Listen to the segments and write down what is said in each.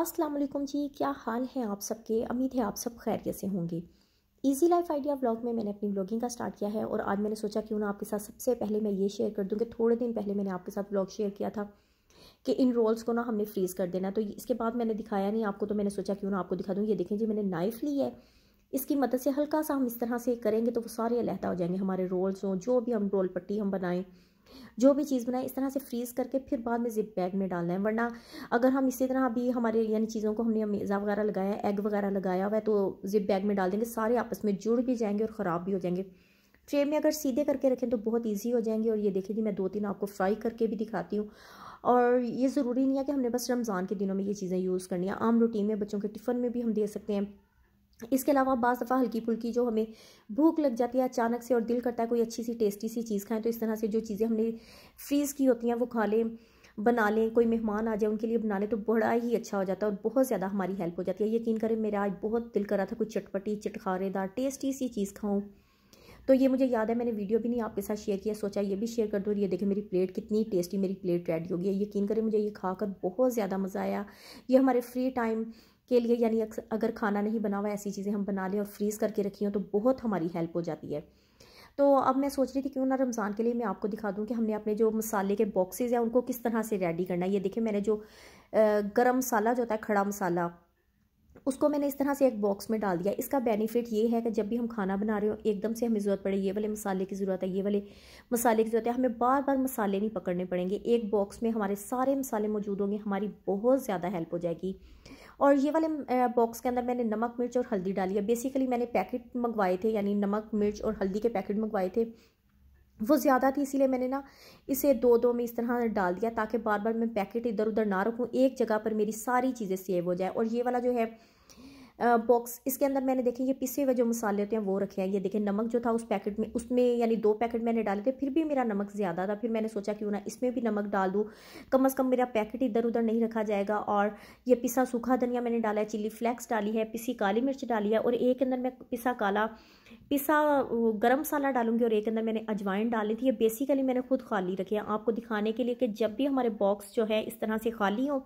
अस्सलाम वालेकुम जी क्या हाल है आप सबके उम्मीद है आप सब खैरियत से होंगे ईजी लाइफ आइडिया ब्लॉग में मैंने अपनी ब्लॉगिंग का स्टार्ट किया है और आज मैंने सोचा क्यों ना आपके साथ सबसे पहले मैं ये शेयर कर दूँ कि थोड़े दिन पहले मैंने आपके साथ ब्लॉग शेयर किया था कि इन रोल्स को ना हमने फ्रीज़ कर देना तो इसके बाद मैंने दिखाया नहीं आपको तो मैंने सोचा क्यों ना आपको दिखा दूँ ये देखें जी मैंने नाइफ़ ली है इसकी मदद से हल्का सा हम इस तरह से करेंगे तो वो सारे अलहदा हो जाएंगे हमारे रोल्स हों जो भी हम रोल पट्टी हम बनाएँ जो भी चीज़ बनाए इस तरह से फ्रीज़ करके फिर बाद में जिप बैग में डालना है वरना अगर हम इसी तरह अभी हमारे यानी चीज़ों को हमने मेज़ा वगैरह लगाया एग वगैरह लगाया हुआ है तो जिप बैग में डाल देंगे सारे आपस में जुड़ भी जाएंगे और ख़राब भी हो जाएंगे ट्रे में अगर सीधे करके रखें तो बहुत ईजी हो जाएंगे और ये देखिए जी मैं दो तीन आपको फ्राई करके भी दिखाती हूँ और ये ज़रूरी नहीं है कि हमने बस रमज़ान के दिनों में ये चीज़ें यूज़ करनी है आम रूटीन में बच्चों के टिफ़न में भी हम दे सकते हैं इसके अलावा बाज़ दफ़ा हल्की फुल्की जो हमें भूख लग जाती है अचानक से और दिल करता है कोई अच्छी सी टेस्टी सी चीज़ खाएं तो इस तरह से जो चीज़ें हमने फ्रीज़ की होती हैं वो खा लें बना लें कोई मेहमान आ जाए उनके लिए बना लें तो बड़ा ही अच्छा हो जाता है और बहुत ज़्यादा हमारी हेल्प हो जाती है यकीन करें मेरा आज बहुत दिल कर रहा था कोई चटपटी चटखारेदार टेस्टी सी चीज़ खाऊँ तो ये मुझे याद है मैंने वीडियो भी नहीं आपके साथ शेयर किया सोचा ये भी शेयर कर दूँ ये देखें मेरी प्लेट कितनी टेस्टी मेरी प्लेट रेडी होगी यकीन करें मुझे ये खाकर बहुत ज़्यादा मज़ा आया ये हमारे फ्री टाइम के लिए यानी अगर खाना नहीं बना हुआ ऐसी चीज़ें हम बना लें और फ्रीज़ करके रखी हों तो बहुत हमारी हेल्प हो जाती है तो अब मैं सोच रही थी क्यों ना रमज़ान के लिए मैं आपको दिखा दूँ कि हमने अपने जो मसाले के बॉक्सेस हैं उनको किस तरह से रेडी करना है ये देखिए मैंने जो गरम मसाला जो होता है खड़ा मसाला उसको मैंने इस तरह से एक बॉक्स में डाल दिया इसका बेनिफिट ये है कि जब भी हम खाना बना रहे हो एकदम से हमें ज़रूरत पड़े ये वाले मसाले की ज़रूरत है ये वाले मसाले की ज़रूरत है हमें बार बार मसाले नहीं पकड़ने पड़ेंगे एक बॉक्स में हमारे सारे मसाले मौजूद होंगे हमारी बहुत ज़्यादा हेल्प हो जाएगी और ये वाले बॉक्स के अंदर मैंने नमक मिर्च और हल्दी डाली है बेसिकली मैंने पैकेट मंगवाए थे यानी नमक मिर्च और हल्दी के पैकेट मंगवाए थे वो ज़्यादा थी इसीलिए मैंने ना इसे दो दो में इस तरह डाल दिया ताकि बार बार मैं पैकेट इधर उधर ना रखूँ एक जगह पर मेरी सारी चीज़ें सेव हो जाए और ये वाला जो है बॉक्स इसके अंदर मैंने देखें ये पिसे हुए जो मसाले होते हैं वो रखे हैं ये देखें नमक जो था उस पैकेट में उसमें यानी दो पैकेट मैंने डाले थे फिर भी मेरा नमक ज़्यादा था फिर मैंने सोचा क्यों ना इसमें भी नमक डाल दूँ कम अज़ कम मेरा पैकेट इधर उधर नहीं रखा जाएगा और ये पिसा सूखा धनिया मैंने डाला है चिली फ्लेक्स डाली है पिसी काली मिर्च डाली है और एक अंदर मैं पिसा काला पिसा गरम मसाला डालूंगी और एक अंदर मैंने अजवाइन डाली थी ये बेसिकली मैंने खुद खाली रखी है आपको दिखाने के लिए कि जब भी हमारे बॉक्स जो है इस तरह से खाली हों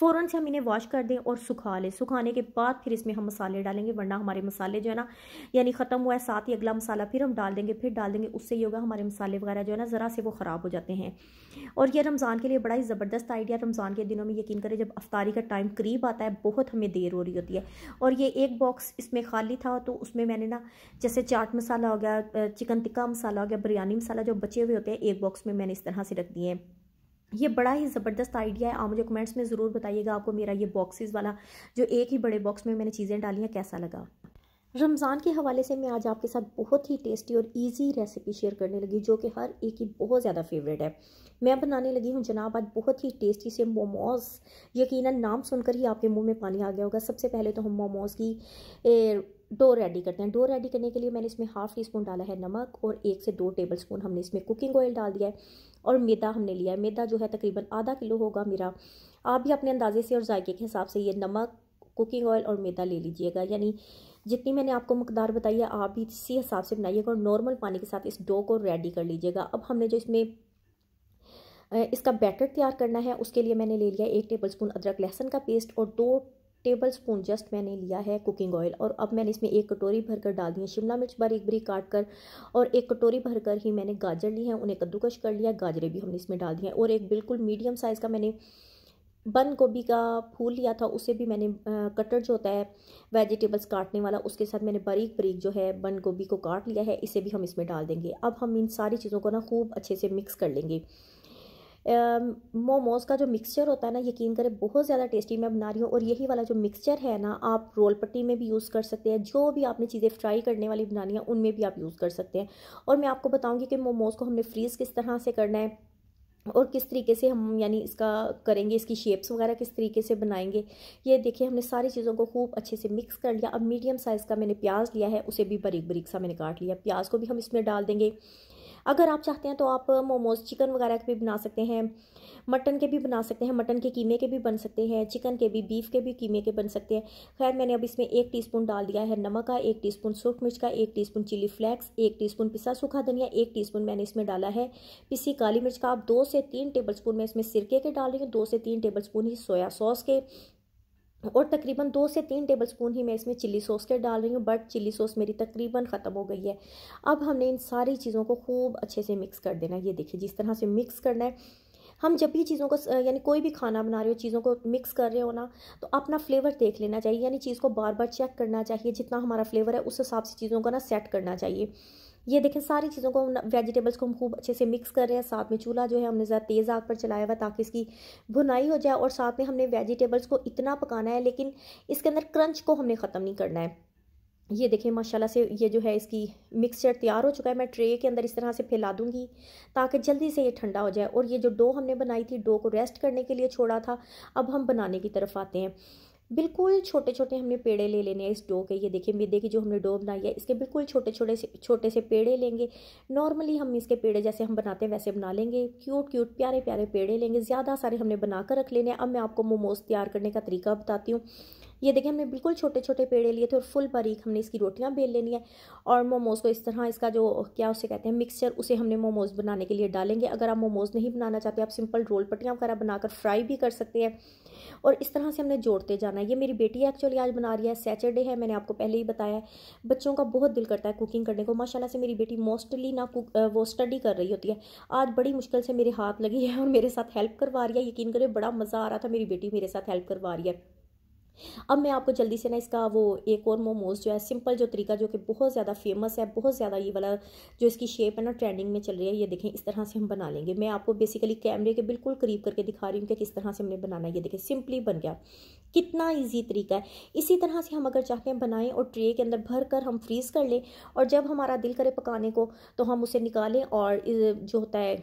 फ़ौरन से हम इन्हें वॉश कर दें और सुखा लें सुखाने के बाद फिर इसमें हम मसाले डालेंगे वरना हमारे मसाले जो है ना यानी ख़त्म हुआ है साथ ही अगला मसाला फिर हम डाल देंगे फिर डाल देंगे उससे ये होगा हमारे मसाले वगैरह जो है ना ज़रा से वो ख़राब हो जाते हैं और यह रमज़ान के लिए बड़ा ही ज़बरदस्त आइडिया रमज़ान के दिनों में यकीन करें जब अफ्तारी का टाइम करीब आता है बहुत हमें देर हो रही होती है और ये एक बॉक्स इसमें खाली था तो उसमें मैंने ना जैसे चाट मसाला हो गया चिकन टिक्का मसाला हो गया बिरयानी मसाला जो बचे हुए होते हैं एक बॉक्स में मैंने इस तरह से रख दिए हैं ये बड़ा ही ज़बरदस्त आइडिया है आप मुझे कमेंट्स में ज़रूर बताइएगा आपको मेरा ये बॉक्सेस वाला जो एक ही बड़े बॉक्स में मैंने चीज़ें डाली हैं कैसा लगा रमज़ान के हवाले से मैं आज आपके साथ बहुत ही टेस्टी और इजी रेसिपी शेयर करने लगी जो कि हर एक की बहुत ज़्यादा फेवरेट है मैं बनाने लगी हूँ जनाब आज बहुत ही टेस्टी से मोमोज यकीन नाम सुनकर ही आपके मुँह में पानी आ गया होगा सबसे पहले तो हम मोमोज की डो रेडी करते हैं डो रेडी करने के लिए मैंने इसमें हाफ़ टी स्पून डाला है नमक और एक से दो टेबल स्पून हमने इसमें कुकिंग ऑयल डाल दिया है और मैदा हमने लिया है मैदा जो है तकरीबन आधा किलो होगा मेरा आप भी अपने अंदाजे से और जायके के हिसाब से ये नमक कुकिंग ऑयल और मैदा ले लीजिएगा यानी जितनी मैंने आपको मकदार बताई है आप भी इसी हिसाब से बनाइएगा और नॉर्मल पानी के साथ इस डो को रेडी कर लीजिएगा अब हमने जो इसमें इसका बैटर तैयार करना है उसके लिए मैंने ले लिया एक टेबलस्पून अदरक लहसन का पेस्ट और दो टेबल स्पून जस्ट मैंने लिया है कुकिंग ऑयल और अब मैंने इसमें एक कटोरी भरकर डाल दी है शिमला मिर्च बारीक बारीक काट कर और एक कटोरी भरकर ही मैंने गाजर ली है उन्हें कद्दूकश कर लिया गाजरें भी हमने इसमें डाल दी हैं और एक बिल्कुल मीडियम साइज़ का मैंने बंद गोभी का फूल लिया था उसे भी मैंने कटर जो होता है वेजिटेबल्स काटने वाला उसके साथ मैंने बारीक बारीक जो है बंद गोभी को काट लिया है इसे भी हम इसमें डाल देंगे अब हम इन सारी चीज़ों को ना खूब अच्छे से मिक्स कर लेंगे मोमोज़ का जो मिक्सचर होता है ना यकीन करें बहुत ज़्यादा टेस्टी मैं बना रही हूँ और यही वाला जो मिक्सचर है ना आप रोल पट्टी में भी यूज़ कर सकते हैं जो भी आपने चीज़ें फ्राई करने वाली बनानी है उनमें भी आप यूज़ कर सकते हैं और मैं आपको बताऊँगी कि मोमोज़ को हमने फ्रीज़ किस तरह से करना है और किस तरीके से हम यानी इसका करेंगे इसकी शेप्स वगैरह किस तरीके से बनाएंगे ये देखिए हमने सारी चीज़ों को खूब अच्छे से मिक्स कर लिया अब मीडियम साइज़ का मैंने प्याज लिया है उसे भी बरीक बरीक सा मैंने काट लिया प्याज को भी हम इसमें डाल देंगे अगर आप चाहते हैं तो आप मोमोज चिकन वगैरह के भी बना सकते हैं मटन के भी बना सकते हैं मटन के कीमे के भी बन सकते हैं चिकन के भी बीफ के भी कीमे के बन सकते हैं खैर मैंने अब इसमें एक टीस्पून डाल दिया है नमक का एक टीस्पून स्पून मिर्च का एक टीस्पून चिली फ्लेक्स एक टीस्पून पिसा सूखा धनिया एक टीस्पून मैंने इसमें डाला है पिसी काली मिर्च का आप दो से तीन टेबल स्पून मैं इसमें सिरके के डाल रही हूँ दो से तीन टेबल स्पून ही सोया सॉस के और तकरीबन दो से तीन टेबल स्पून ही मैं इसमें चिल्ली सॉस के डाल रही हूँ बट चिल्ली सॉस मेरी तकरीबन ख़त्म हो गई है अब हमने इन सारी चीज़ों को खूब अच्छे से मिक्स कर देना है ये देखिए जिस तरह से मिक्स करना है हम जब भी चीज़ों को यानी कोई भी खाना बना रहे हो चीज़ों को मिक्स कर रहे हो ना तो अपना फ्लेवर देख लेना चाहिए यानी चीज़ को बार बार चेक करना चाहिए जितना हमारा फ्लेवर है उस हिसाब से चीज़ों को ना सेट करना चाहिए ये देखें सारी चीज़ों को वेजिटेबल्स को हम खूब अच्छे से मिक्स कर रहे हैं साथ में चूल्हा जो है हमने ज़्यादा तेज़ आग पर चलाया हुआ ताकि इसकी भुनाई हो जाए और साथ में हमने वेजिटेबल्स को इतना पकाना है लेकिन इसके अंदर क्रंच को हमने ख़त्म नहीं करना है ये देखें माशाल्लाह से ये जो है इसकी मिक्सचर तैयार हो चुका है मैं ट्रे के अंदर इस तरह से फैला दूंगी ताकि जल्दी से ये ठंडा हो जाए और ये जो डो हमने बनाई थी डो को रेस्ट करने के लिए छोड़ा था अब हम बनाने की तरफ आते हैं बिल्कुल छोटे छोटे हमने पेड़े ले लेने हैं इस डो के ये देखिए मैदे की जो हमने डो बनाई है इसके बिल्कुल छोटे छोटे से छोटे से पेड़े लेंगे नॉर्मली हम इसके पेड़े जैसे हम बनाते हैं वैसे बना लेंगे क्यूट क्यूट प्यारे प्यारे पेड़े लेंगे ज़्यादा सारे हमने बना कर रख लेने हैं अब मैं आपको मोमोज तैयार करने का तरीका बताती हूँ ये देखें हमने बिल्कुल छोटे छोटे पेड़े लिए थे और फुल बारीक हमने इसकी रोटियां बेल लेनी है और मोमोज़ को इस तरह इसका जो क्या उसे कहते हैं मिक्सचर उसे हमने मोमोज़ बनाने के लिए डालेंगे अगर आप मोमोज़ नहीं बनाना चाहते आप सिंपल रोल पट्टियाँ वगैरह बनाकर फ्राई भी कर सकते हैं और इस तरह से हमने जोड़ते जाना है ये मेरी बेटी एक्चुअली आज बना रही है सैटरडे है मैंने आपको पहले ही बताया है बच्चों का बहुत दिल करता है कुकिंग करने को माशाल्लाह से मेरी बेटी मोस्टली ना कुक वो स्टडी कर रही होती है आज बड़ी मुश्किल से मेरे हाथ लगी है और मेरे साथ हेल्प करवा रही है यकीन करें बड़ा मज़ा आ रहा था मेरी बेटी मेरे साथ हेल्प करवा रही है अब मैं आपको जल्दी से ना इसका वो एक और मोमोज जो है सिंपल जो तरीका जो कि बहुत ज़्यादा फेमस है बहुत ज़्यादा ये वाला जो इसकी शेप है ना ट्रेंडिंग में चल रही है ये देखें इस तरह से हम बना लेंगे मैं आपको बेसिकली कैमरे के बिल्कुल करीब करके दिखा रही हूँ कि किस तरह से हमने बनाना है ये देखें सिंपली बन गया कितना ईजी तरीका है इसी तरह से हम अगर चाहते हैं बनाएं और ट्रे के अंदर भर कर हम फ्रीज़ कर लें और जब हमारा दिल करे पकाने को तो हम उसे निकालें और जो होता है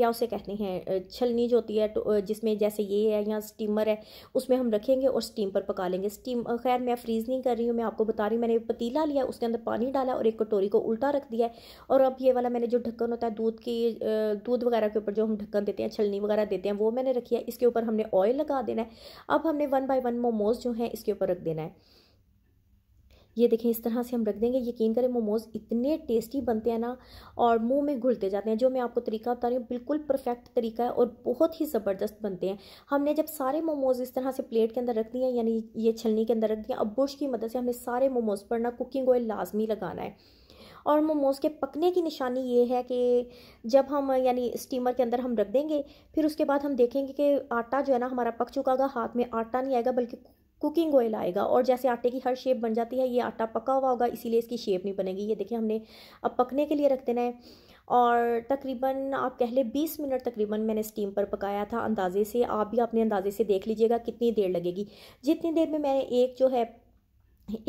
क्या उसे कहते हैं छलनी जो होती है तो जिसमें जैसे ये है या स्टीमर है उसमें हम रखेंगे और स्टीम पर पका लेंगे स्टीम खैर मैं फ्रीज़ नहीं कर रही हूँ मैं आपको बता रही हूँ मैंने पतीला लिया उसके अंदर पानी डाला और एक कटोरी को उल्टा रख दिया और अब ये वाला मैंने जो ढक्कन होता है दूध की दूध वगैरह के ऊपर जो हम ढक्कन देते हैं छलनी वगैरह देते हैं वो मैंने रखी है इसके ऊपर हमने ऑयल लगा देना है अब हमने वन बाई वन मोमोज़ जो हैं इसके ऊपर रख देना है ये देखें इस तरह से हम रख देंगे यकीन करें मोमोज़ इतने टेस्टी बनते हैं ना और मुंह में घुलते जाते हैं जो मैं आपको तरीका बता रही हूँ बिल्कुल परफेक्ट तरीका है और बहुत ही ज़बरदस्त बनते हैं हमने जब सारे मोमोज़ इस तरह से प्लेट के अंदर रख दिए यानी ये छलनी के अंदर रख दिया अब बुश की मदद से हमने सारे मोमोज़ पर ना कुकिंग ऑयल लाजमी लगाना है और मोमोज़ के पकने की निशानी ये है कि जब हम यानी स्टीमर के अंदर हम रख देंगे फिर उसके बाद हम देखेंगे कि आटा जो है ना हमारा पक चुका होगा हाथ में आटा नहीं आएगा बल्कि कुकिंग ऑयल आएगा और जैसे आटे की हर शेप बन जाती है ये आटा पका हुआ होगा इसीलिए इसकी शेप नहीं बनेगी ये देखिए हमने अब पकने के लिए रख देना है और तकरीबन आप कह लें बीस मिनट तकरीबन मैंने स्टीम पर पकाया था अंदाज़े से आप भी अपने अंदाज़े से देख लीजिएगा कितनी देर लगेगी जितनी देर में मैंने एक जो है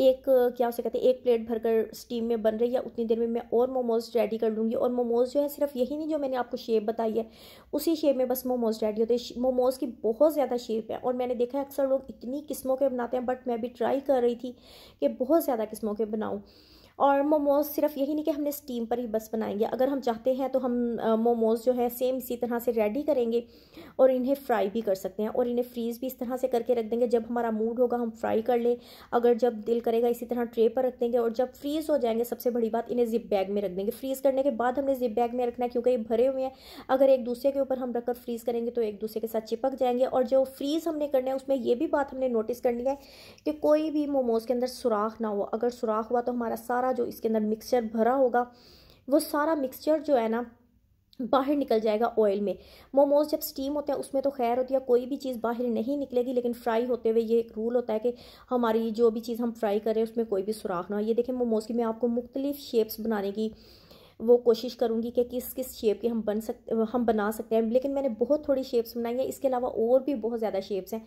एक क्या उसे कहते हैं एक प्लेट भरकर स्टीम में बन रही है उतनी देर में मैं और मोमोज रेडी कर लूँगी और मोमोज जो है सिर्फ यही नहीं जो मैंने आपको शेप बताई है उसी शेप में बस मोमोज रेडी होते हैं मोमोज की बहुत ज़्यादा शेप है और मैंने देखा है अक्सर लोग इतनी किस्मों के बनाते हैं बट मैं भी ट्राई कर रही थी कि बहुत ज़्यादा किस्मों के बनाऊँ और मोमोज सिर्फ यही नहीं कि हमने स्टीम पर ही बस बनाएंगे अगर हम चाहते हैं तो हम मोमोज जो है सेम इसी तरह से रेडी करेंगे और इन्हें फ्राई भी कर सकते हैं और इन्हें फ्रीज़ भी इस तरह से करके रख देंगे जब हमारा मूड होगा हम फ्राई कर लें अगर जब दिल करेगा इसी तरह ट्रे पर रख देंगे और जब फ्रीज़ हो जाएंगे सबसे बड़ी बात इन्हें जिप बैग में रख देंगे फ्रीज़ करने के बाद हमने जिप बैग में रखना है क्योंकि ये भरे हुए हैं अगर एक दूसरे के ऊपर हम रखकर फ्रीज़ करेंगे तो एक दूसरे के साथ चिपक जाएंगे और जो फ्रीज़ हमने करना है उसमें ये भी बात हमने नोटिस करनी है कि कोई भी मोमोज़ के अंदर सुराख ना हो अगर सुराख हुआ तो हमारा सारा होगा जो इसके अंदर मिक्सचर भरा होगा वो सारा मिक्सचर जो है ना बाहर निकल जाएगा ऑयल में मोमोज जब स्टीम होते हैं उसमें तो खैर होती है कोई भी चीज़ बाहर नहीं निकलेगी लेकिन फ्राई होते हुए ये एक रूल होता है कि हमारी जो भी चीज़ हम फ्राई करें उसमें कोई भी सुराख ना हो ये देखें मोमोज की मैं आपको मुख्तलिफ शेप्स बनाने की वो कोशिश करूँगी कि किस किस शेप की हम बन सकते हम बना सकते हैं लेकिन मैंने बहुत थोड़ी शेप्स बनाई हैं इसके अलावा और भी बहुत ज़्यादा शेप्स हैं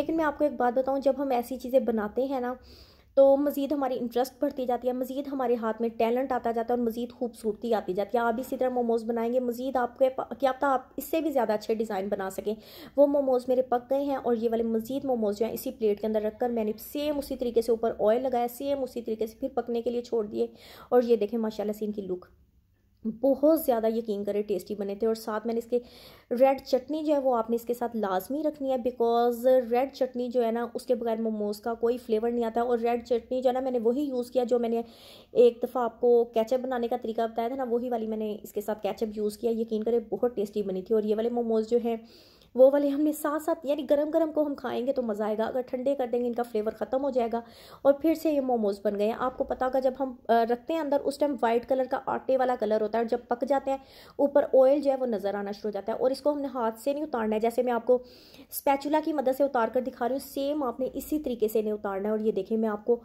लेकिन मैं आपको एक बात बताऊँ जब हम ऐसी चीज़ें बनाते हैं ना तो मज़ीद हमारी इंटरेस्ट बढ़ती जाती है मज़ीद हमारे हाथ में टैलेंट आता जाता है और मज़ीद खूबसूरती आती जाती है आप इसी तरह मोमोज़ बनाएंगे मज़ीद आपके क्या पता तो आप इससे भी ज़्यादा अच्छे डिज़ाइन बना सकें वो मोमोज़ मेरे पक गए हैं और ये वाले मज़ीद मोमोज़ जो हैं इसी प्लेट के अंदर रखकर मैंने सेम उसी तरीके से ऊपर ऑयल लगाया सेम उसी तरीके से फिर पकने के लिए छोड़ दिए और ये देखें माशाला से इनकी लुक बहुत ज़्यादा यकीन करें टेस्टी बने थे और साथ मैंने इसके रेड चटनी जो है वो आपने इसके साथ लाजमी रखनी है बिकॉज रेड चटनी जो है ना उसके बगैर मोमोज़ का कोई फ्लेवर नहीं आता और रेड चटनी जो है ना मैंने वही यूज़ किया जो मैंने एक दफ़ा आपको कैचअप बनाने का तरीका बताया था ना वही वाली मैंने इसके साथ कैचअप यूज़ किया यकीन करें बहुत टेस्टी बनी थी और ये वाले मोमोज़ जो हैं वो वाले हमने साथ साथ यानी गरम गरम को हम खाएंगे तो मज़ा आएगा अगर ठंडे कर देंगे इनका फ्लेवर ख़त्म हो जाएगा और फिर से ये मोमोज़ बन गए हैं आपको पता होगा जब हम रखते हैं अंदर उस टाइम वाइट कलर का आटे वाला कलर होता है और जब पक जाते हैं ऊपर ऑयल जो है वो नज़र आना शुरू हो जाता है और इसको हमने हाथ से नहीं उतारना है जैसे मैं आपको स्पैचुला की मदद से उतार कर दिखा रही हूँ सेम आपने इसी तरीके से इन्हें उतारना है और ये देखें मैं आपको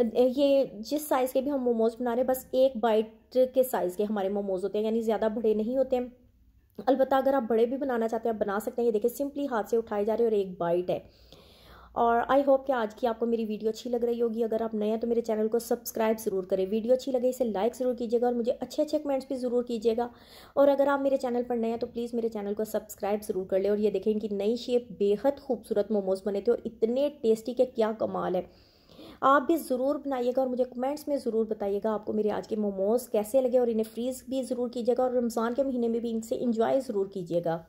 ये जिस साइज़ के भी हम मोमोज़ बना रहे हैं बस एक बाइट के साइज़ के हमारे मोमोज़ होते हैं यानी ज़्यादा बड़े नहीं होते हैं अलबत्त अगर आप बड़े भी बनाना चाहते हैं आप बना सकते हैं ये देखिए सिंपली हाथ से उठाए जा रहे हैं और एक बाइट है और आई होप कि आज की आपको मेरी वीडियो अच्छी लग रही होगी अगर आप नए हैं तो मेरे चैनल को सब्सक्राइब ज़रूर करें वीडियो अच्छी लगे इसे लाइक ज़रूर कीजिएगा और मुझे अच्छे अच्छे कमेंट्स भी ज़रूर कीजिएगा और अगर आप मेरे चैनल पर नए हैं तो प्लीज़ मेरे चैनल को सब्सक्राइब ज़रूर कर लें और ये देखें कि नई शेप बेहद खूबसूरत मोमोज़ बने थे और इतने टेस्टी के क्या कमाल है आप भी ज़रूर बनाइएगा और मुझे कमेंट्स में ज़रूर बताइएगा आपको मेरे आज के मोमोज कैसे लगे और इन्हें फ्रीज़ भी ज़रूर कीजिएगा और रमज़ान के महीने में भी इनसे इंजॉय ज़रूर कीजिएगा